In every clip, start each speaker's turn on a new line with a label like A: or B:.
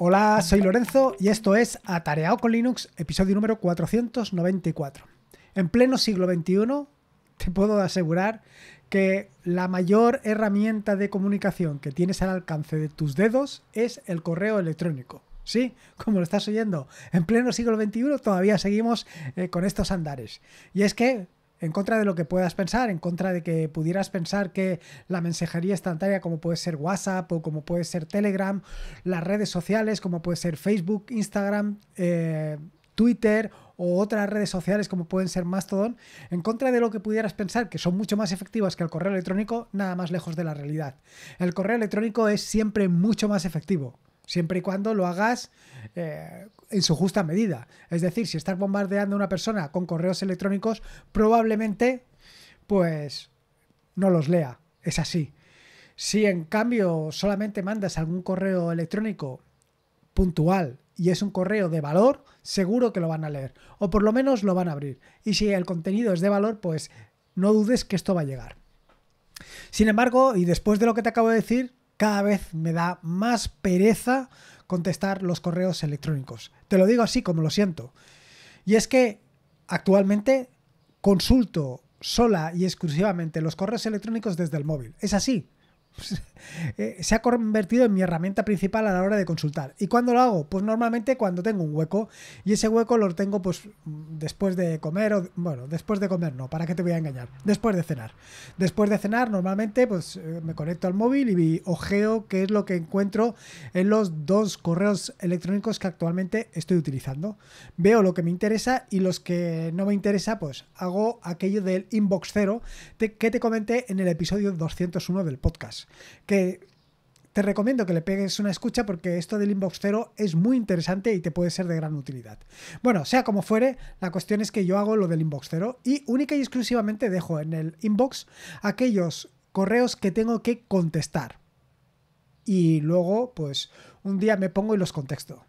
A: Hola, soy Lorenzo y esto es Atareado con Linux, episodio número 494. En pleno siglo XXI, te puedo asegurar que la mayor herramienta de comunicación que tienes al alcance de tus dedos es el correo electrónico. Sí, como lo estás oyendo, en pleno siglo XXI todavía seguimos eh, con estos andares. Y es que en contra de lo que puedas pensar, en contra de que pudieras pensar que la mensajería instantánea como puede ser WhatsApp o como puede ser Telegram, las redes sociales como puede ser Facebook, Instagram, eh, Twitter o otras redes sociales como pueden ser Mastodon, en contra de lo que pudieras pensar que son mucho más efectivas que el correo electrónico, nada más lejos de la realidad. El correo electrónico es siempre mucho más efectivo siempre y cuando lo hagas eh, en su justa medida. Es decir, si estás bombardeando a una persona con correos electrónicos, probablemente pues no los lea. Es así. Si en cambio solamente mandas algún correo electrónico puntual y es un correo de valor, seguro que lo van a leer. O por lo menos lo van a abrir. Y si el contenido es de valor, pues no dudes que esto va a llegar. Sin embargo, y después de lo que te acabo de decir, cada vez me da más pereza contestar los correos electrónicos. Te lo digo así como lo siento. Y es que actualmente consulto sola y exclusivamente los correos electrónicos desde el móvil. Es así. Pues, eh, se ha convertido en mi herramienta principal a la hora de consultar. ¿Y cuándo lo hago? Pues normalmente cuando tengo un hueco y ese hueco lo tengo pues después de comer o bueno, después de comer no, ¿para qué te voy a engañar? Después de cenar. Después de cenar normalmente pues eh, me conecto al móvil y ojeo qué es lo que encuentro en los dos correos electrónicos que actualmente estoy utilizando. Veo lo que me interesa y los que no me interesa pues hago aquello del inbox cero que te comenté en el episodio 201 del podcast que te recomiendo que le pegues una escucha porque esto del inbox cero es muy interesante y te puede ser de gran utilidad. Bueno, sea como fuere, la cuestión es que yo hago lo del inbox cero y única y exclusivamente dejo en el inbox aquellos correos que tengo que contestar. Y luego, pues, un día me pongo y los contesto.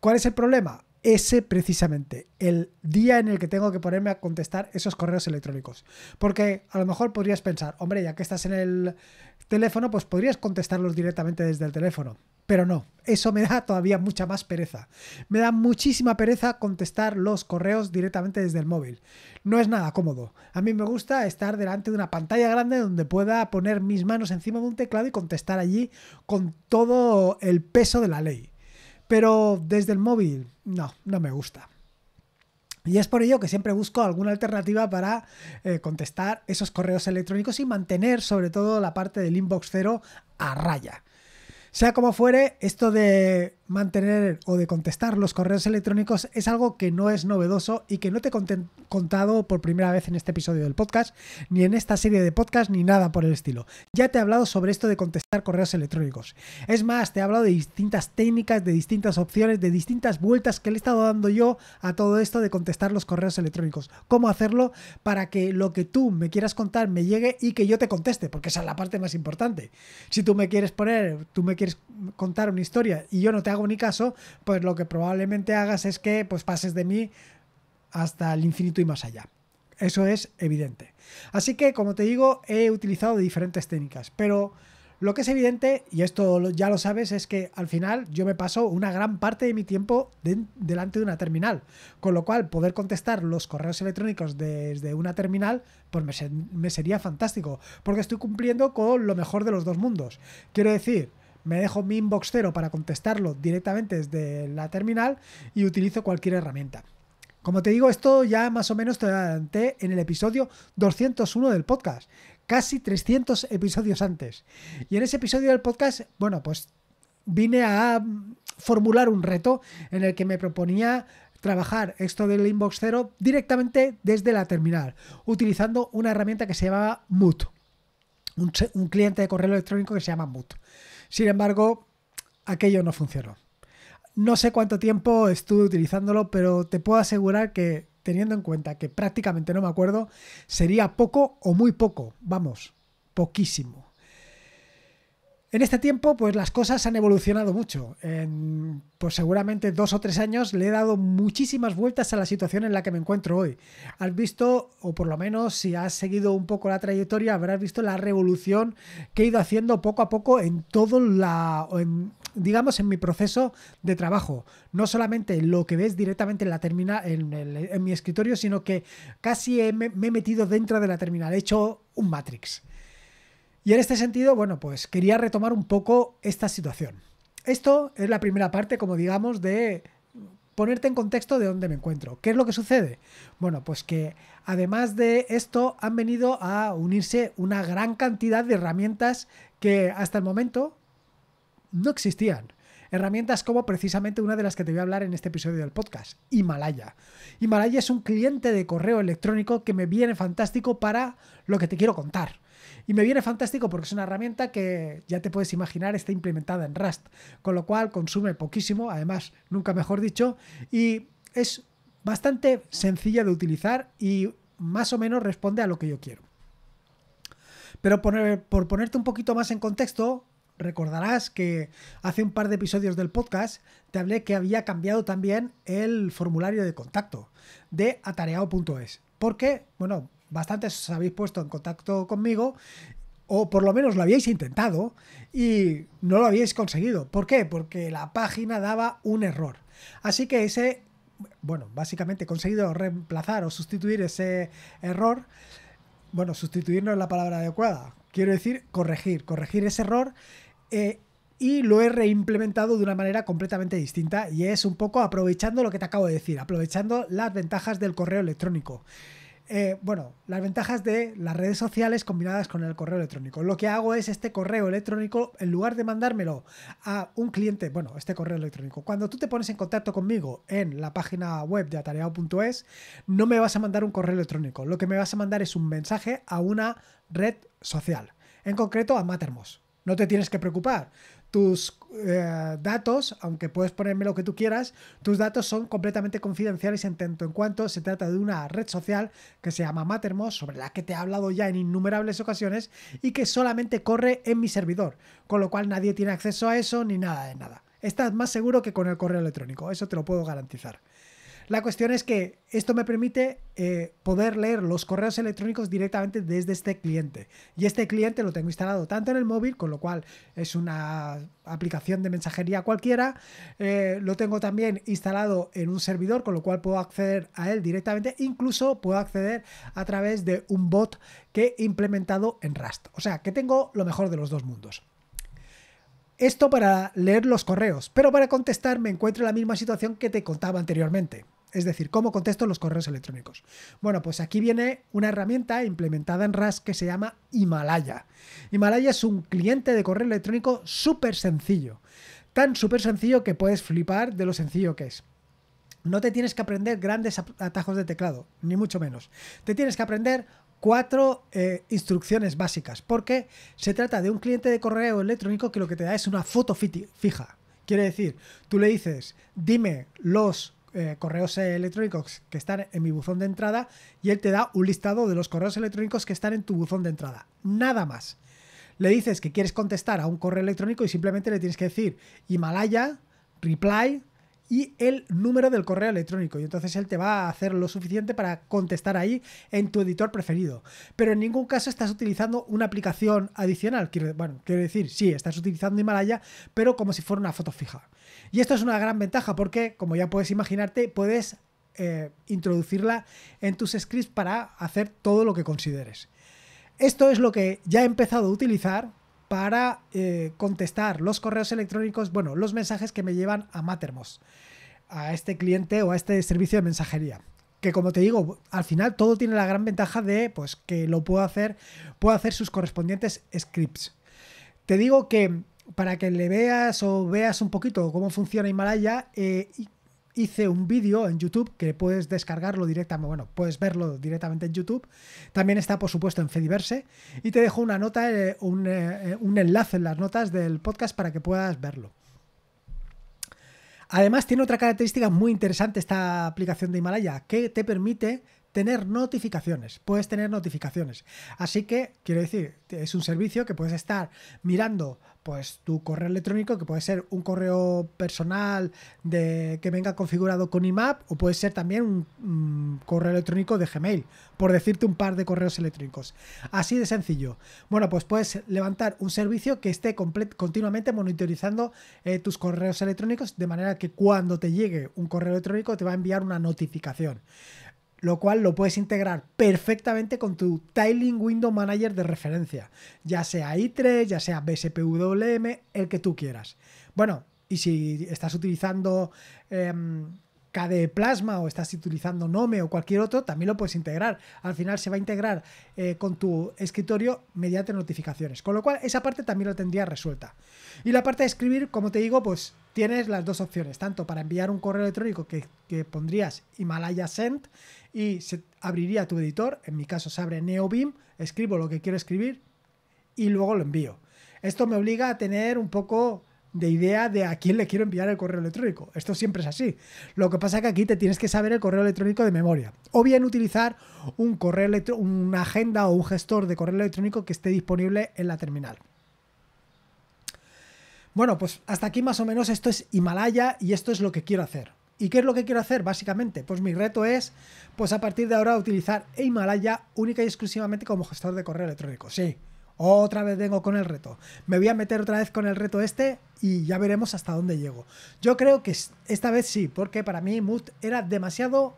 A: ¿Cuál es el problema? ese precisamente, el día en el que tengo que ponerme a contestar esos correos electrónicos. Porque a lo mejor podrías pensar, hombre, ya que estás en el teléfono, pues podrías contestarlos directamente desde el teléfono. Pero no, eso me da todavía mucha más pereza. Me da muchísima pereza contestar los correos directamente desde el móvil. No es nada cómodo. A mí me gusta estar delante de una pantalla grande donde pueda poner mis manos encima de un teclado y contestar allí con todo el peso de la ley. Pero desde el móvil, no, no me gusta. Y es por ello que siempre busco alguna alternativa para eh, contestar esos correos electrónicos y mantener sobre todo la parte del inbox cero a raya. Sea como fuere, esto de mantener o de contestar los correos electrónicos es algo que no es novedoso y que no te he contado por primera vez en este episodio del podcast, ni en esta serie de podcast, ni nada por el estilo. Ya te he hablado sobre esto de contestar correos electrónicos. Es más, te he hablado de distintas técnicas, de distintas opciones, de distintas vueltas que le he estado dando yo a todo esto de contestar los correos electrónicos. Cómo hacerlo para que lo que tú me quieras contar me llegue y que yo te conteste, porque esa es la parte más importante. Si tú me quieres poner, tú me quieres contar una historia y yo no te hago ni caso, pues lo que probablemente hagas es que pues pases de mí hasta el infinito y más allá. Eso es evidente. Así que, como te digo, he utilizado diferentes técnicas, pero lo que es evidente, y esto ya lo sabes, es que al final yo me paso una gran parte de mi tiempo delante de una terminal, con lo cual poder contestar los correos electrónicos desde una terminal, pues me sería fantástico, porque estoy cumpliendo con lo mejor de los dos mundos. Quiero decir, me dejo mi inbox cero para contestarlo directamente desde la terminal y utilizo cualquier herramienta. Como te digo, esto ya más o menos te adelanté en el episodio 201 del podcast, casi 300 episodios antes. Y en ese episodio del podcast, bueno, pues vine a formular un reto en el que me proponía trabajar esto del inbox cero directamente desde la terminal, utilizando una herramienta que se llamaba Mood, un, un cliente de correo electrónico que se llama Mood. Sin embargo, aquello no funcionó. No sé cuánto tiempo estuve utilizándolo, pero te puedo asegurar que, teniendo en cuenta que prácticamente no me acuerdo, sería poco o muy poco, vamos, poquísimo. En este tiempo, pues las cosas han evolucionado mucho. En, pues seguramente dos o tres años le he dado muchísimas vueltas a la situación en la que me encuentro hoy. Has visto, o por lo menos si has seguido un poco la trayectoria, habrás visto la revolución que he ido haciendo poco a poco en todo la... digamos en mi proceso de trabajo no solamente lo que ves directamente en la terminal en, mi escritorio sino que casi me he metido dentro de la terminal he hecho un matrix y en este sentido, bueno, pues quería retomar un poco esta situación. Esto es la primera parte, como digamos, de ponerte en contexto de dónde me encuentro. ¿Qué es lo que sucede? Bueno, pues que además de esto han venido a unirse una gran cantidad de herramientas que hasta el momento no existían. Herramientas como precisamente una de las que te voy a hablar en este episodio del podcast, Himalaya. Himalaya es un cliente de correo electrónico que me viene fantástico para lo que te quiero contar. Y me viene fantástico porque es una herramienta que ya te puedes imaginar está implementada en Rust, con lo cual consume poquísimo, además, nunca mejor dicho, y es bastante sencilla de utilizar y más o menos responde a lo que yo quiero. Pero por, eh, ponerte un poquito más en contexto, recordarás que hace un par de episodios del podcast te hablé que había cambiado también el formulario de contacto de atareado.es. Porque, bueno, bastantes os habéis puesto en contacto conmigo, o por lo menos lo habíais intentado, y no lo habíais conseguido. ¿Por qué? Porque la página daba un error. Así que ese, bueno, básicamente he conseguido reemplazar o sustituir ese error. Bueno, sustituir no es la palabra adecuada. Quiero decir, corregir, corregir ese error. Eh, y lo he reimplementado de una manera completamente distinta y es un poco aprovechando lo que te acabo de decir, aprovechando las ventajas del correo electrónico. Eh, bueno, las ventajas de las redes sociales combinadas con el correo electrónico. Lo que hago es este correo electrónico, en lugar de mandármelo a un cliente, bueno, este correo electrónico, cuando tú te pones en contacto conmigo en la página web de atareado.es, no me vas a mandar un correo electrónico, lo que me vas a mandar es un mensaje a una red social, en concreto a Mattermost. No te tienes que preocupar. Tus eh, datos, aunque puedes ponerme lo que tú quieras, tus datos son completamente confidenciales en tanto en cuanto se trata de una red social que se llama Mattermost, sobre la que te he hablado ya en innumerables ocasiones y que solamente corre en mi servidor, con lo cual nadie tiene acceso a eso ni nada de nada. Estás más seguro que con el correo electrónico, eso te lo puedo garantizar. La cuestión es que esto me permite eh, poder leer los correos electrónicos directamente desde este cliente. Y este cliente lo tengo instalado tanto en el móvil, con lo cual es una aplicación de mensajería cualquiera. Eh, lo tengo también instalado en un servidor, con lo cual puedo acceder a él directamente. Incluso puedo acceder a través de un bot que he implementado en Rust. O sea, que tengo lo mejor de los dos mundos. Esto para leer los correos, pero para contestar me encuentro en la misma situación que te contaba anteriormente. Es decir, cómo contesto los correos electrónicos. Bueno, pues aquí viene una herramienta implementada en RAS que se llama Himalaya. Himalaya es un cliente de correo electrónico súper sencillo. Tan súper sencillo que puedes flipar de lo sencillo que es. No te tienes que aprender grandes atajos de teclado, ni mucho menos. Te tienes que aprender cuatro eh, instrucciones básicas, porque se trata de un cliente de correo electrónico que lo que te da es una foto fija. Quiere decir, tú le dices, dime los eh, correos electrónicos que están en mi buzón de entrada y él te da un listado de los correos electrónicos que están en tu buzón de entrada. Nada más. Le dices que quieres contestar a un correo electrónico y simplemente le tienes que decir Himalaya, reply, y el número del correo electrónico. Y entonces él te va a hacer lo suficiente para contestar ahí en tu editor preferido. Pero en ningún caso estás utilizando una aplicación adicional. bueno, quiero decir, sí, estás utilizando Himalaya, pero como si fuera una foto fija. Y esto es una gran ventaja porque, como ya puedes imaginarte, puedes eh, introducirla en tus scripts para hacer todo lo que consideres. Esto es lo que ya he empezado a utilizar para eh, contestar los correos electrónicos, bueno, los mensajes que me llevan a matermos a este cliente o a este servicio de mensajería. Que como te digo, al final todo tiene la gran ventaja de pues, que lo puedo hacer, puedo hacer sus correspondientes scripts. Te digo que para que le veas o veas un poquito cómo funciona Himalaya, eh, hice un vídeo en YouTube que puedes descargarlo directamente, bueno, puedes verlo directamente en YouTube. También está, por supuesto, en Fediverse. Y te dejo una nota, eh, un, eh, un, enlace en las notas del podcast para que puedas verlo. Además, tiene otra característica muy interesante esta aplicación de Himalaya, que te permite tener notificaciones, puedes tener notificaciones. Así que, quiero decir, es un servicio que puedes estar mirando pues tu correo electrónico, que puede ser un correo personal de, que venga configurado con IMAP o puede ser también un, mm, correo electrónico de Gmail, por decirte un par de correos electrónicos. Así de sencillo. Bueno, pues puedes levantar un servicio que esté continuamente monitorizando eh, tus correos electrónicos de manera que cuando te llegue un correo electrónico te va a enviar una notificación lo cual lo puedes integrar perfectamente con tu Tiling Window Manager de referencia, ya sea i3, ya sea BSPWM, el que tú quieras. Bueno, y si estás utilizando... Em, KDE Plasma o estás utilizando Nome o cualquier otro, también lo puedes integrar. Al final se va a integrar eh, con tu escritorio mediante notificaciones. Con lo cual, esa parte también lo tendría resuelta. Y la parte de escribir, como te digo, pues tienes las dos opciones, tanto para enviar un correo electrónico que, pondrías Himalaya Send y se abriría tu editor, en mi caso se abre NeoBeam, escribo lo que quiero escribir y luego lo envío. Esto me obliga a tener un poco de idea de a quién le quiero enviar el correo electrónico. Esto siempre es así. Lo que pasa es que aquí te tienes que saber el correo electrónico de memoria. O bien utilizar un correo una agenda o un gestor de correo electrónico que esté disponible en la terminal. Bueno, pues hasta aquí más o menos esto es Himalaya y esto es lo que quiero hacer. ¿Y qué es lo que quiero hacer básicamente? Pues mi reto es, pues a partir de ahora utilizar Himalaya única y exclusivamente como gestor de correo electrónico. Sí, otra vez vengo con el reto. Me voy a meter otra vez con el reto este y ya veremos hasta dónde llego. Yo creo que esta vez sí, porque para mí Mood era demasiado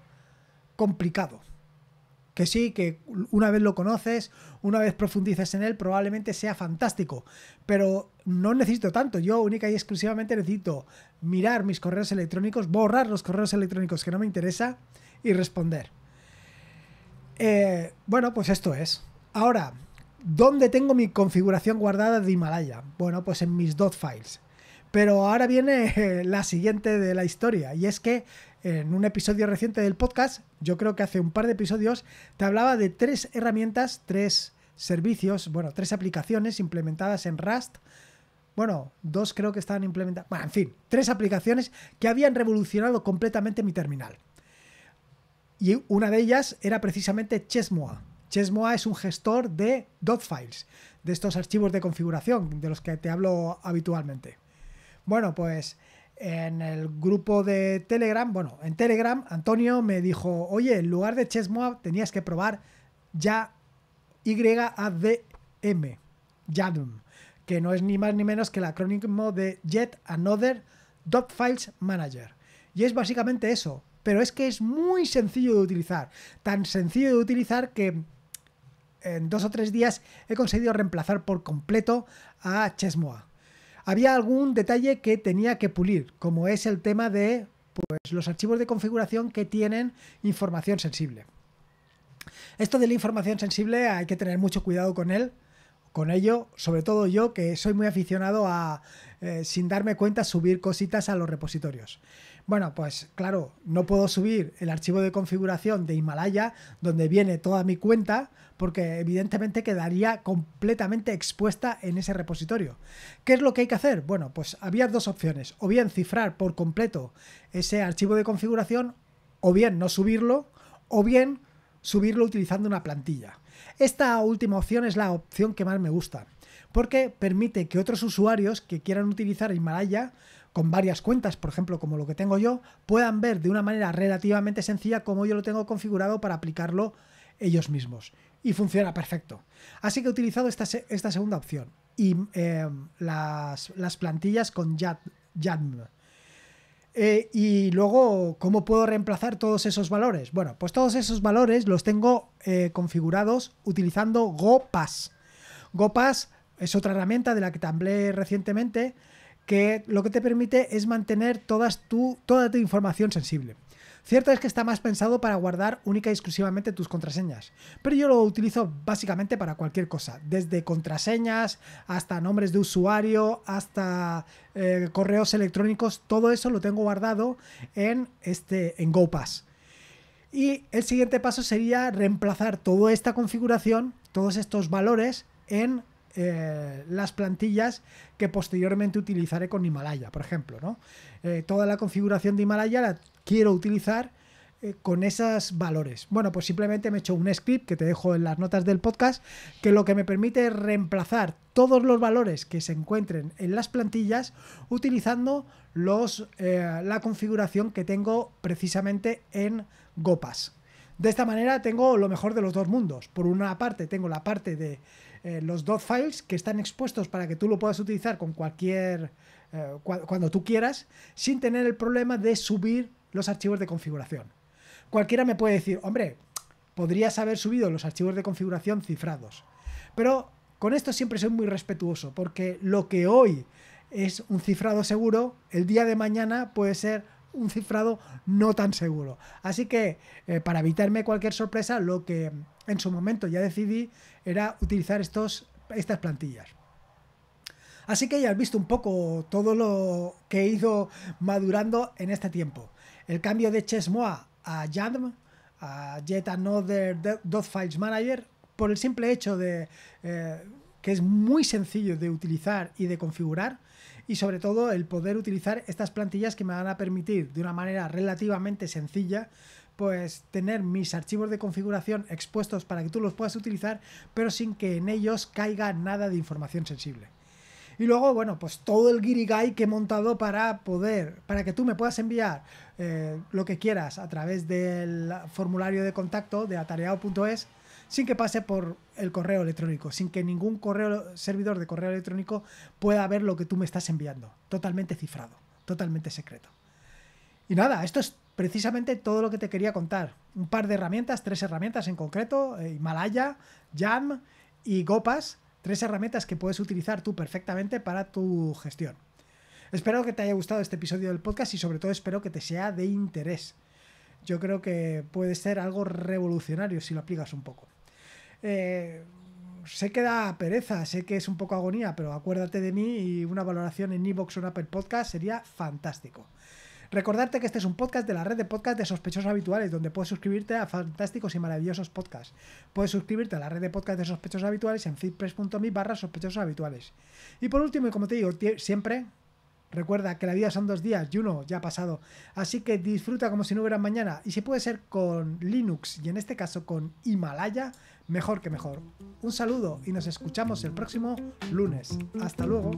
A: complicado. Que sí, que una vez lo conoces, una vez profundices en él, probablemente sea fantástico. Pero no necesito tanto. Yo única y exclusivamente necesito mirar mis correos electrónicos, borrar los correos electrónicos que no me interesa y responder. Eh, bueno, pues esto es. Ahora, ¿Dónde tengo mi configuración guardada de Himalaya? Bueno, pues en mis dot files. Pero ahora viene la siguiente de la historia, y es que en un episodio reciente del podcast, yo creo que hace un par de episodios, te hablaba de tres herramientas, tres servicios, bueno, tres aplicaciones implementadas en Rust. Bueno, dos creo que estaban implementadas. Bueno, en fin, tres aplicaciones que habían revolucionado completamente mi terminal. Y una de ellas era precisamente Chesmoa. Chesmoa es un gestor de files, de estos archivos de configuración de los que te hablo habitualmente. Bueno, pues en el grupo de Telegram, bueno, en Telegram Antonio me dijo, oye, en lugar de Chesmoa tenías que probar ya YADM, YADM, que no es ni más ni menos que el acrónimo de Yet Another Files Manager. Y es básicamente eso, pero es que es muy sencillo de utilizar, tan sencillo de utilizar que en dos o tres días he conseguido reemplazar por completo a Chesmoa. Había algún detalle que tenía que pulir, como es el tema de pues, los archivos de configuración que tienen información sensible. Esto de la información sensible hay que tener mucho cuidado con él, con ello, sobre todo yo que soy muy aficionado a, eh, sin darme cuenta, subir cositas a los repositorios. Bueno, pues claro, no puedo subir el archivo de configuración de Himalaya donde viene toda mi cuenta porque evidentemente quedaría completamente expuesta en ese repositorio. ¿Qué es lo que hay que hacer? Bueno, pues había dos opciones, o bien cifrar por completo ese archivo de configuración, o bien no subirlo, o bien subirlo utilizando una plantilla. Esta última opción es la opción que más me gusta, porque permite que otros usuarios que quieran utilizar Himalaya con varias cuentas, por ejemplo, como lo que tengo yo, puedan ver de una manera relativamente sencilla cómo yo lo tengo configurado para aplicarlo ellos mismos. Y funciona perfecto. Así que he utilizado esta, segunda opción y eh, las, plantillas con Yad, eh, y luego, ¿cómo puedo reemplazar todos esos valores? Bueno, pues todos esos valores los tengo eh, configurados utilizando GoPass. GoPass es otra herramienta de la que tamblé recientemente, que lo que te permite es mantener todas toda tu información sensible. Cierto es que está más pensado para guardar única y exclusivamente tus contraseñas, pero yo lo utilizo básicamente para cualquier cosa, desde contraseñas hasta nombres de usuario, hasta eh, correos electrónicos, todo eso lo tengo guardado en, este, en GoPass. Y el siguiente paso sería reemplazar toda esta configuración, todos estos valores en eh, las plantillas que posteriormente utilizaré con Himalaya, por ejemplo. ¿no? Eh, toda la configuración de Himalaya la quiero utilizar eh, con esos valores. Bueno, pues simplemente me he hecho un script que te dejo en las notas del podcast, que lo que me permite es reemplazar todos los valores que se encuentren en las plantillas utilizando los, la configuración que tengo precisamente en GOPAS. De esta manera tengo lo mejor de los dos mundos. Por una parte tengo la parte de eh, los dos files que están expuestos para que tú lo puedas utilizar con cualquier eh, cuando tú quieras sin tener el problema de subir los archivos de configuración. Cualquiera me puede decir, hombre, podrías haber subido los archivos de configuración cifrados. Pero con esto siempre soy muy respetuoso porque lo que hoy es un cifrado seguro, el día de mañana puede ser un cifrado no tan seguro. Así que eh, para evitarme cualquier sorpresa, lo que en su momento ya decidí era utilizar estos, estas plantillas. Así que ya has visto un poco todo lo que he ido madurando en este tiempo. El cambio de Chessmoa a JAM, a Yet Another Dot Files Manager, por el simple hecho de eh, que es muy sencillo de utilizar y de configurar y sobre todo el poder utilizar estas plantillas que me van a permitir de una manera relativamente sencilla pues tener mis archivos de configuración expuestos para que tú los puedas utilizar, pero sin que en ellos caiga nada de información sensible. Y luego, bueno, pues todo el guirigay que he montado para poder, para que tú me puedas enviar eh, lo que quieras a través del formulario de contacto de atareado.es sin que pase por el correo electrónico, sin que ningún correo, servidor de correo electrónico pueda ver lo que tú me estás enviando. Totalmente cifrado, totalmente secreto. Y nada, esto es precisamente todo lo que te quería contar. Un par de herramientas, tres herramientas en concreto, eh, Himalaya, Jam y Gopas, tres herramientas que puedes utilizar tú perfectamente para tu gestión. Espero que te haya gustado este episodio del podcast y sobre todo espero que te sea de interés. Yo creo que puede ser algo revolucionario si lo aplicas un poco. Eh, sé que da pereza, sé que es un poco agonía, pero acuérdate de mí y una valoración en iVoox o en Apple Podcast sería fantástico. Recordarte que este es un podcast de la red de podcast de sospechosos habituales, donde puedes suscribirte a fantásticos y maravillosos podcasts. Puedes suscribirte a la red de podcast de sospechosos habituales en fitpress.me barra sospechosos habituales. Y por último, y como te digo, siempre Recuerda que la vida son dos días y uno ya ha pasado, así que disfruta como si no hubiera mañana y si puede ser con Linux y en este caso con Himalaya, mejor que mejor. Un saludo y nos escuchamos el próximo lunes. Hasta luego.